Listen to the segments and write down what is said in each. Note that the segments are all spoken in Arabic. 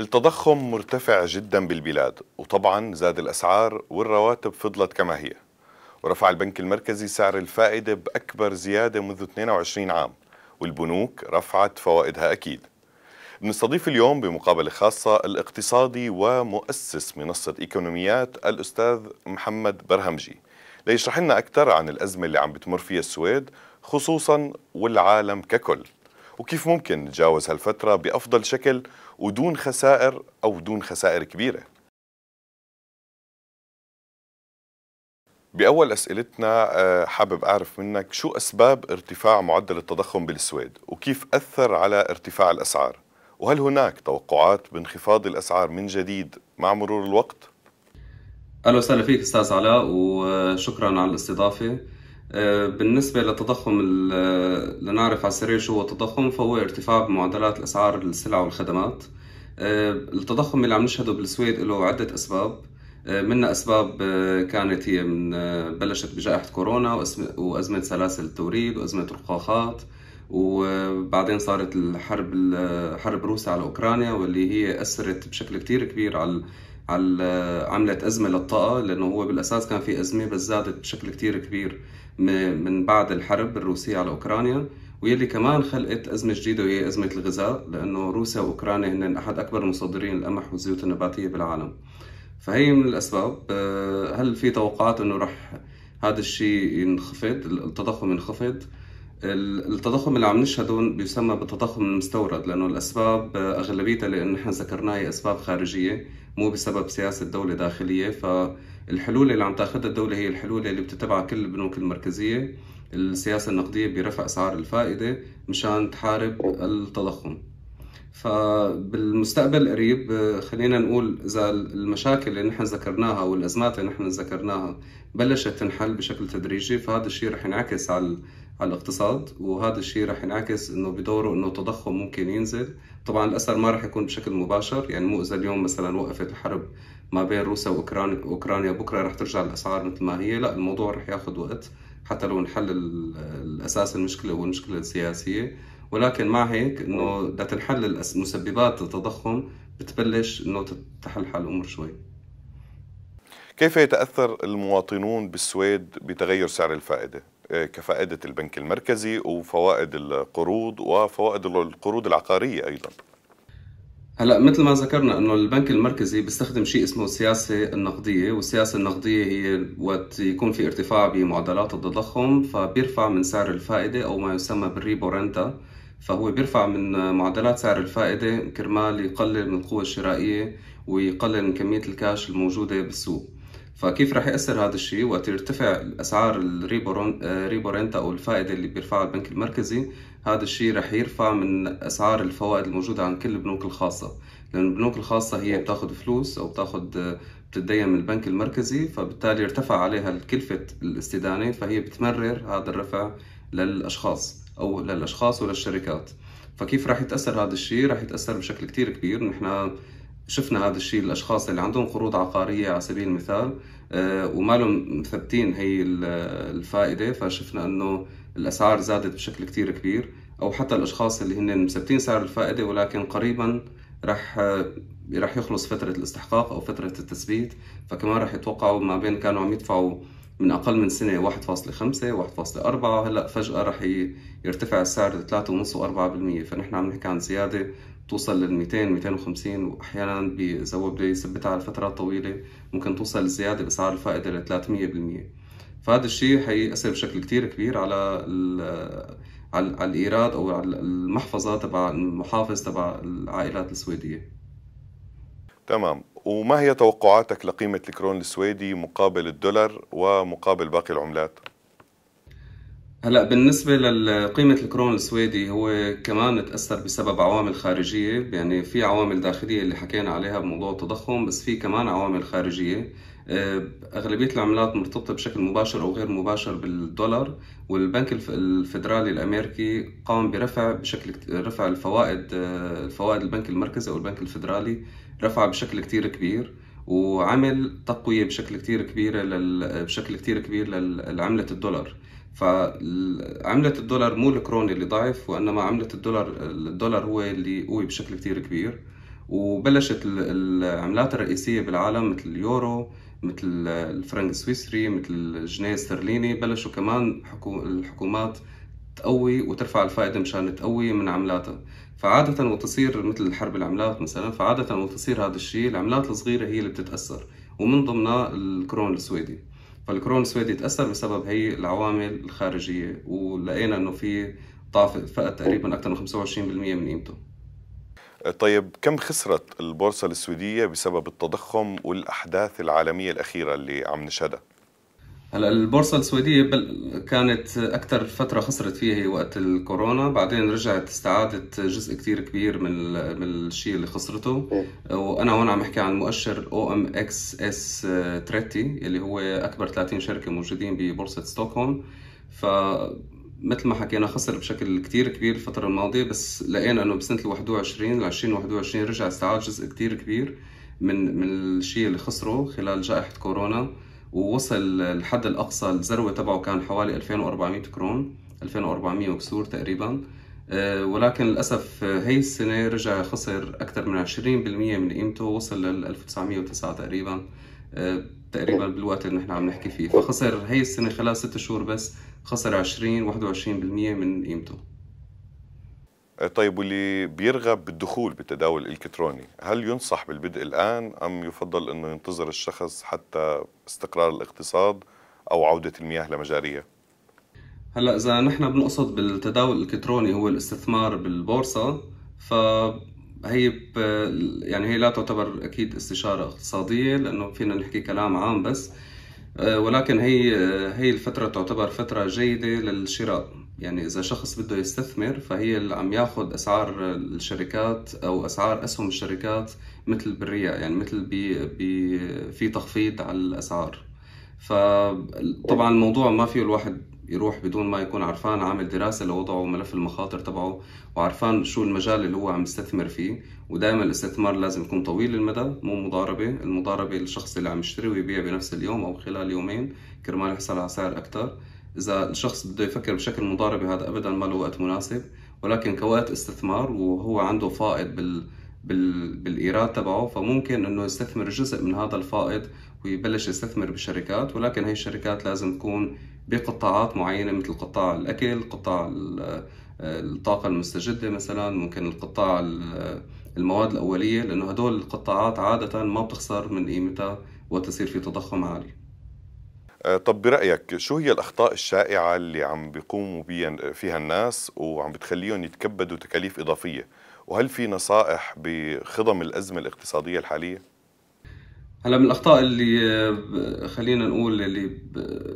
التضخم مرتفع جدا بالبلاد وطبعا زاد الأسعار والرواتب فضلت كما هي ورفع البنك المركزي سعر الفائدة بأكبر زيادة منذ 22 عام والبنوك رفعت فوائدها أكيد نستضيف اليوم بمقابلة خاصة الاقتصادي ومؤسس منصة إيكونوميات الأستاذ محمد برهمجي ليشرح لنا أكثر عن الأزمة اللي عم بتمر فيها السويد خصوصا والعالم ككل وكيف ممكن نتجاوز هالفترة بأفضل شكل ودون خسائر أو دون خسائر كبيرة بأول أسئلتنا آه، حابب أعرف منك شو أسباب ارتفاع معدل التضخم بالسويد وكيف أثر على ارتفاع الأسعار وهل هناك توقعات بانخفاض الأسعار من جديد مع مرور الوقت؟ أهلا وسهلا فيك أستاذ علاء وشكرا على الاستضافة آه، بالنسبة للتضخم اللي آه، نعرف على السريع شو هو التضخم فهو ارتفاع بمعدلات أسعار السلع والخدمات آه، التضخم اللي عم نشهده بالسويد له عدة أسباب منها أسباب كانت هي من بلشت بجائحة كورونا وأزمة سلاسل التوريد وأزمة القاخات وبعدين صارت الحرب حرب روسيا على أوكرانيا واللي هي أثرت بشكل كتير كبير على على عملت ازمه للطاقه لانه هو بالاساس كان في ازمه بس زادت بشكل كتير كبير من بعد الحرب الروسيه على اوكرانيا ويلي كمان خلقت ازمه جديده وهي ازمه الغذاء لانه روسيا واوكرانيا هن احد اكبر مصدرين القمح والزيوت النباتيه بالعالم فهي من الاسباب آه، هل في توقعات انه رح هذا الشيء ينخفض التضخم ينخفض التضخم اللي عم نشهده بيسمى بالتضخم المستورد لانه الاسباب اغلبيتها اللي نحن ذكرناها هي اسباب خارجيه مو بسبب سياسه دوله داخليه فالحلول اللي عم تاخذها الدوله هي الحلول اللي بتتبعها كل البنوك المركزيه السياسه النقديه برفع اسعار الفائده مشان تحارب التضخم فبالمستقبل القريب خلينا نقول اذا المشاكل اللي نحن ذكرناها والازمات اللي نحن ذكرناها بلشت تنحل بشكل تدريجي فهذا الشيء رح ينعكس على على الاقتصاد وهذا الشيء رح ينعكس انه بدوره انه التضخم ممكن ينزل طبعا الاثر ما رح يكون بشكل مباشر يعني مو اذا اليوم مثلا وقفت الحرب ما بين روسيا واوكرانيا اوكرانيا بكره رح ترجع الاسعار مثل ما هي لا الموضوع رح ياخذ وقت حتى لو نحل الاساس المشكله هو المشكله السياسيه ولكن مع هيك انه بدها تنحل مسببات التضخم بتبلش انه حال الامور شوي كيف يتاثر المواطنون بالسويد بتغير سعر الفائده؟ كفائدة البنك المركزي وفوائد القروض وفوائد القروض العقارية أيضا هلا مثل ما ذكرنا انه البنك المركزي بيستخدم شيء اسمه السياسه النقديه، والسياسه النقديه هي وقت يكون في ارتفاع بمعدلات التضخم فبيرفع من سعر الفائده او ما يسمى بالريبو رنتا، فهو بيرفع من معدلات سعر الفائده كرمال يقلل من القوه الشرائيه ويقلل من كميه الكاش الموجوده بالسوق. فكيف رح ياثر هذا الشيء وقت يرتفع اسعار الريبو آه، رنت او الفائده اللي بيرفعها البنك المركزي هذا الشيء رح يرفع من اسعار الفوائد الموجوده عن كل البنوك الخاصه لان البنوك الخاصه هي بتاخذ فلوس او بتاخذ آه، بتتدين من البنك المركزي فبالتالي ارتفع عليها كلفه الاستدانه فهي بتمرر هذا الرفع للاشخاص او للاشخاص وللشركات فكيف رح يتاثر هذا الشيء رح يتاثر بشكل كتير كبير نحن شفنا هذا الشيء الاشخاص اللي عندهم قروض عقاريه على سبيل المثال آه، وما لهم مثبتين هي الفائده فشفنا انه الاسعار زادت بشكل كثير كبير او حتى الاشخاص اللي هن مثبتين سعر الفائده ولكن قريبا راح آه، راح يخلص فتره الاستحقاق او فتره التثبيت فكمان راح يتوقعوا ما بين كانوا عم يدفعوا من اقل من سنه 1.5 1.4 هلا فجاه راح يرتفع السعر ل 3.5 و4% فنحن عم نحكي عن زياده توصل لل 200 250 واحيانا اذا هو بده يثبتها على فترات طويله ممكن توصل لزياده باسعار الفائده ل 300% فهذا الشيء حيأثر بشكل كثير كبير على على, على الايراد او على المحفظه تبع المحافظ تبع العائلات السويديه تمام وما هي توقعاتك لقيمه الكرون السويدي مقابل الدولار ومقابل باقي العملات هلا بالنسبة لقيمة الكرون السويدي هو كمان تأثر بسبب عوامل خارجية يعني في عوامل داخلية اللي حكينا عليها بموضوع التضخم بس في كمان عوامل خارجية آه، أغلبية العملات مرتبطة بشكل مباشر أو غير مباشر بالدولار والبنك الفدرالي الأمريكي قام برفع بشكل رفع الفوائد آه، الفوائد البنك المركزي أو البنك الفدرالي رفع بشكل كتير كبير وعمل تقوية بشكل كتير كبيرة لل... بشكل كتير كبير لعملة الدولار فعملة الدولار مو الكرون اللي ضعف وإنما عملة الدولار الدولار هو اللي قوي بشكل كتير كبير وبلشت العملات الرئيسية بالعالم مثل اليورو مثل الفرنك السويسري مثل الجنيه الاسترليني بلشوا كمان الحكومات تقوي وترفع الفائدة مشان تقوي من عملاتها فعادة وتصير مثل حرب العملات مثلا فعادة وتصير هذا الشيء العملات الصغيرة هي اللي بتتأثر ومن ضمنها الكرون السويدي فالكرون السويدي تاثر بسبب هي العوامل الخارجيه ولقينا انه في ضعف فقد تقريبا اكثر من 25% من قيمته طيب كم خسرت البورصه السويديه بسبب التضخم والاحداث العالميه الاخيره اللي عم نشهدها هلا البورصه السويديه بل كانت اكثر فتره خسرت فيها هي وقت الكورونا بعدين رجعت استعادت جزء كثير كبير من من الشيء اللي خسرته إيه. وانا هون عم احكي عن مؤشر او ام اكس اس 30 اللي هو اكبر 30 شركه موجودين ببورصه ستوكهولم ف مثل ما حكينا خسر بشكل كثير كبير الفتره الماضيه بس لقينا انه بسنه ال 21 ل 2021 رجع استعاد جزء كثير كبير من من الشيء اللي خسره خلال جائحه كورونا ووصل الحد الأقصى الذروة تبعه كان حوالي 2400 كرون 2400 وكسور تقريبا آه، ولكن للأسف آه، هي السنة رجع خسر أكثر من 20% من قيمته وصل لل 1909 تقريبا آه، تقريبا بالوقت اللي نحن عم نحكي فيه فخسر هي السنة خلال ست شهور بس خسر 20 21% من قيمته طيب واللي بيرغب بالدخول بالتداول الالكتروني هل ينصح بالبدء الان ام يفضل انه ينتظر الشخص حتى استقرار الاقتصاد او عوده المياه لمجاريه هلا اذا نحن بنقصد بالتداول الالكتروني هو الاستثمار بالبورصه ف هي ب... يعني هي لا تعتبر اكيد استشاره اقتصاديه لانه فينا نحكي كلام عام بس آه، ولكن هي آه، هي الفتره تعتبر فتره جيده للشراء يعني إذا شخص بده يستثمر فهي اللي عم ياخذ أسعار الشركات أو أسعار أسهم الشركات مثل بالريع يعني مثل بي بي في تخفيض على الأسعار فطبعا الموضوع ما فيه الواحد يروح بدون ما يكون عرفان عامل دراسة لوضعه وملف المخاطر تبعه وعرفان شو المجال اللي هو عم يستثمر فيه ودائما الاستثمار لازم يكون طويل المدى مو مضاربة المضاربة الشخص اللي عم يشتري ويبيع بنفس اليوم أو خلال يومين كرمال يحصل على سعر أكثر إذا الشخص بده يفكر بشكل مضاربي هذا أبدا ما له وقت مناسب ولكن كوقت استثمار وهو عنده فائض بال بال... بالايراد تبعه فممكن انه يستثمر جزء من هذا الفائض ويبلش يستثمر بشركات ولكن هي الشركات لازم تكون بقطاعات معينه مثل قطاع الاكل، قطاع الطاقه المستجده مثلا، ممكن القطاع المواد الاوليه لانه هدول القطاعات عاده ما بتخسر من قيمتها وتصير في تضخم عالي. آه، طب برأيك شو هي الأخطاء الشائعة اللي عم بيقوموا فيها الناس وعم بتخليهم يتكبدوا تكاليف إضافية وهل في نصائح بخضم الأزمة الاقتصادية الحالية؟ هلا من الأخطاء اللي آه، خلينا نقول اللي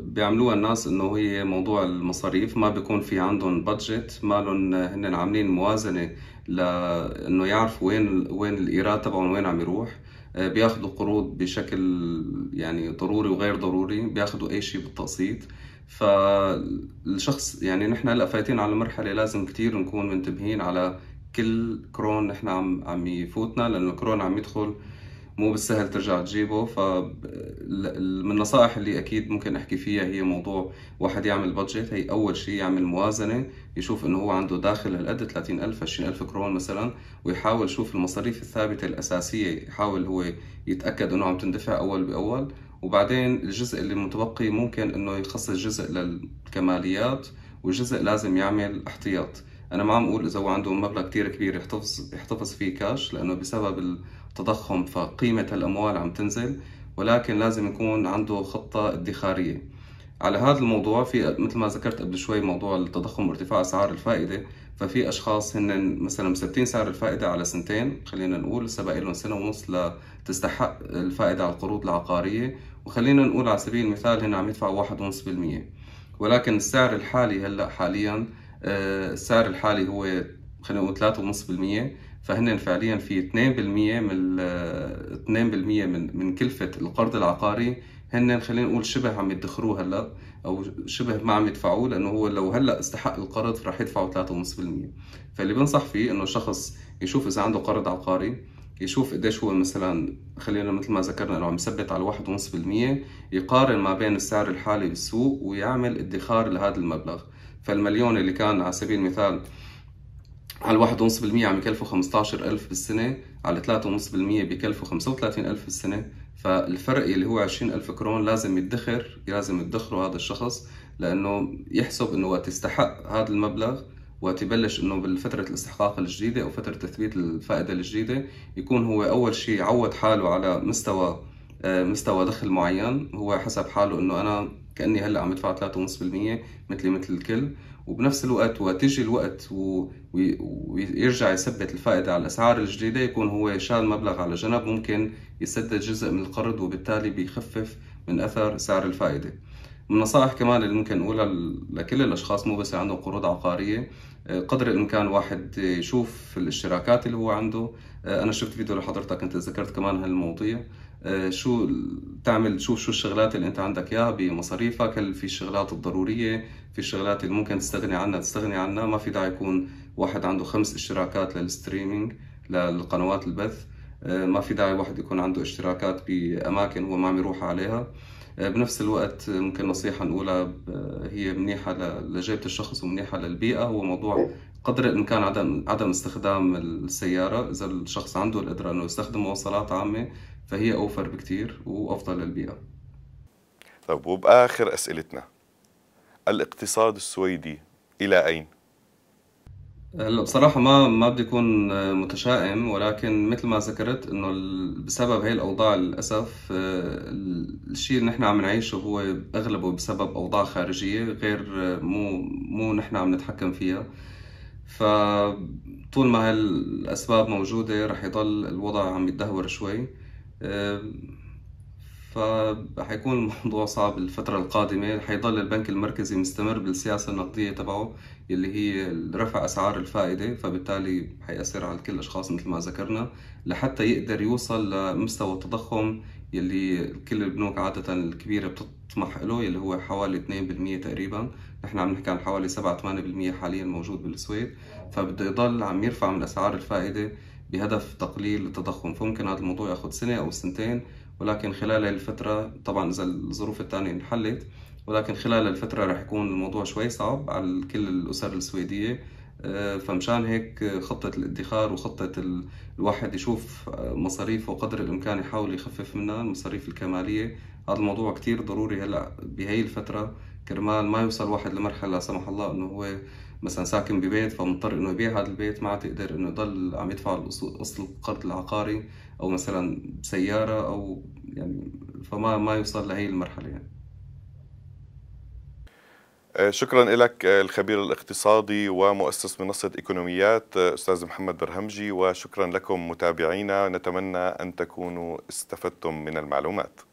بيعملوها الناس إنه هي موضوع المصاريف ما بيكون في عندهم بادجت مالهم آه، هن عاملين موازنة لإنه يعرفوا وين وين الإيراد تبعهم وين عم يروح آه، بياخدوا قروض بشكل يعني ضروري وغير ضروري بياخدوا اي شيء بالتقسيط فالشخص يعني نحن هلا فايتين على مرحله لازم كتير نكون منتبهين على كل كرون نحن عم عم يفوتنا لانه الكرون عم يدخل مو بالسهل ترجع تجيبه ف من النصائح اللي اكيد ممكن نحكي فيها هي موضوع واحد يعمل بادجت هي اول شيء يعمل موازنه يشوف انه هو عنده داخل هالقد 30000 20000 كرون مثلا ويحاول يشوف المصاريف الثابته الاساسيه يحاول هو يتاكد انه عم تندفع اول باول وبعدين الجزء اللي متبقي ممكن انه يخصص جزء للكماليات وجزء لازم يعمل احتياط انا ما عم اقول اذا هو عنده مبلغ كتير كبير يحتفظ يحتفظ فيه كاش لانه بسبب تضخم فقيمة الأموال عم تنزل ولكن لازم يكون عنده خطة ادخارية على هذا الموضوع في مثل ما ذكرت قبل شوي موضوع التضخم وارتفاع اسعار الفائده ففي اشخاص هن مثلا مثبتين سعر الفائده على سنتين خلينا نقول سبق لهم سنه ونص لتستحق الفائده على القروض العقاريه وخلينا نقول على سبيل المثال هن عم يدفعوا 1.5% ولكن السعر الحالي هلا حاليا آه، السعر الحالي هو خلينا نقول 3.5% فهن فعليا في 2% من 2% من من كلفه القرض العقاري هن خلينا نقول شبه عم يدخروه هلا او شبه ما عم يدفعوه لانه هو لو هلا استحق القرض رح يدفعوا 3.5% فاللي بنصح فيه انه شخص يشوف اذا عنده قرض عقاري يشوف قديش هو مثلا خلينا مثل ما ذكرنا انه عم يثبت على 1.5% يقارن ما بين السعر الحالي بالسوق ويعمل ادخار لهذا المبلغ فالمليون اللي كان على سبيل المثال على 1.5% عم يكلفوا 15000 بالسنه على 3.5% بيكلفوا 35000 بالسنه فالفرق اللي هو 20000 كرون لازم يدخر لازم يدخره هذا الشخص لانه يحسب انه وقت يستحق هذا المبلغ وقت يبلش انه بالفترة الاستحقاق الجديدة او فترة تثبيت الفائدة الجديدة يكون هو اول شيء عود حاله على مستوى آه، مستوى دخل معين هو حسب حاله انه انا كاني هلا عم بدفع 3.5% مثلي مثل الكل وبنفس الوقت يجي الوقت ويرجع يثبت الفائدة على الأسعار الجديدة يكون هو شال مبلغ على جنب ممكن يسدد جزء من القرض وبالتالي بيخفف من أثر سعر الفائدة من النصائح كمان اللي ممكن نقولها لكل الأشخاص مو بس اللي عندهم قروض عقارية آه، قدر الإمكان واحد يشوف الاشتراكات اللي هو عنده آه، أنا شفت فيديو لحضرتك أنت ذكرت كمان هالمواضيع آه، شو تعمل تشوف شو الشغلات اللي انت عندك اياها بمصاريفك هل في الشغلات الضروريه في الشغلات اللي ممكن تستغني عنها تستغني عنها ما في داعي يكون واحد عنده خمس اشتراكات للستريمينج للقنوات البث آه، ما في داعي واحد يكون عنده اشتراكات باماكن هو ما عم يروح عليها آه، بنفس الوقت ممكن نصيحة نقولها هي منيحة لجيبة الشخص ومنيحة للبيئة هو موضوع قدر الإمكان عدم عدم استخدام السيارة إذا الشخص عنده القدرة إنه يستخدم مواصلات عامة فهي اوفر بكتير وافضل للبيئه طب وباخر اسئلتنا الاقتصاد السويدي الى اين هلا أه، بصراحة ما ما بدي أكون أه، متشائم ولكن مثل ما ذكرت إنه بسبب هي الأوضاع للأسف أه، الشيء اللي نحن عم نعيشه هو أغلبه بسبب أوضاع خارجية غير مو مو نحن عم نتحكم فيها فطول ما هالأسباب موجودة رح يضل الوضع عم يتدهور شوي فحيكون الموضوع صعب الفترة القادمة حيضل البنك المركزي مستمر بالسياسة النقدية تبعه اللي هي رفع أسعار الفائدة فبالتالي حيأثر على كل الأشخاص مثل ما ذكرنا لحتى يقدر يوصل لمستوى التضخم يلي كل البنوك عادة الكبيرة بتطمح له يلي هو حوالي 2% تقريبا نحن عم نحكي عن حوالي 7-8% حاليا موجود بالسويد فبده يضل عم يرفع من أسعار الفائدة بهدف تقليل التضخم فممكن هذا الموضوع ياخذ سنه او سنتين ولكن خلال الفترة طبعا إذا الظروف الثانية انحلت ولكن خلال الفترة رح يكون الموضوع شوي صعب على كل الأسر السويدية آه، فمشان هيك خطة الادخار وخطة الواحد يشوف آه، مصاريفه قدر الإمكان يحاول يخفف منها المصاريف الكمالية هذا الموضوع كتير ضروري هلأ بهي الفترة كرمال ما يوصل واحد لمرحلة لا سمح الله إنه هو مثلا ساكن ببيت فمضطر انه يبيع هذا البيت ما عاد يقدر انه يضل عم يدفع اصل القرض العقاري او مثلا سياره او يعني فما ما يوصل لهي المرحله يعني آه، شكرا لك آه، الخبير الاقتصادي ومؤسس منصة إيكونوميات آه، أستاذ محمد برهمجي وشكرا لكم متابعينا نتمنى أن تكونوا استفدتم من المعلومات